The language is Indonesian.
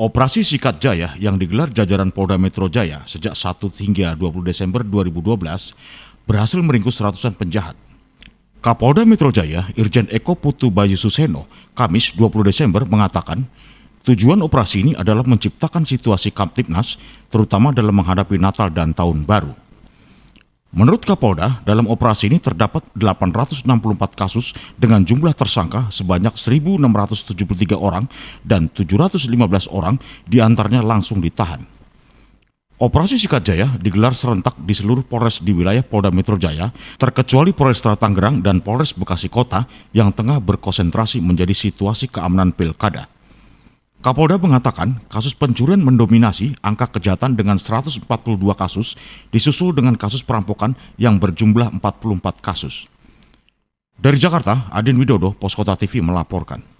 Operasi Sikat Jaya yang digelar jajaran Polda Metro Jaya sejak 1 hingga 20 Desember 2012 berhasil meringkus ratusan penjahat. Kapolda Metro Jaya, Irjen Eko Putu Bayu Suseno, Kamis 20 Desember mengatakan, tujuan operasi ini adalah menciptakan situasi Kamtipnas, terutama dalam menghadapi Natal dan Tahun Baru. Menurut Kapolda, dalam operasi ini terdapat 864 kasus dengan jumlah tersangka sebanyak 1.673 orang dan 715 orang diantaranya langsung ditahan. Operasi Sikat Jaya digelar serentak di seluruh Polres di wilayah Polda Metro Jaya, terkecuali Polres Tangerang dan Polres Bekasi Kota yang tengah berkonsentrasi menjadi situasi keamanan pilkada. Kapolda mengatakan kasus pencurian mendominasi angka kejahatan dengan 142 kasus, disusul dengan kasus perampokan yang berjumlah 44 kasus. Dari Jakarta, Adin Widodo, Poskota TV melaporkan.